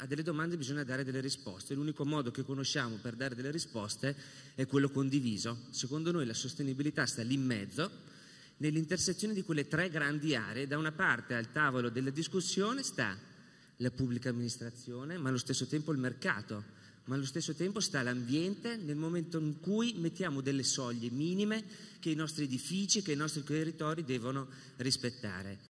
A delle domande bisogna dare delle risposte. L'unico modo che conosciamo per dare delle risposte è quello condiviso. Secondo noi la sostenibilità sta lì in mezzo, nell'intersezione di quelle tre grandi aree. Da una parte al tavolo della discussione sta la pubblica amministrazione, ma allo stesso tempo il mercato, ma allo stesso tempo sta l'ambiente nel momento in cui mettiamo delle soglie minime che i nostri edifici, che i nostri territori devono rispettare.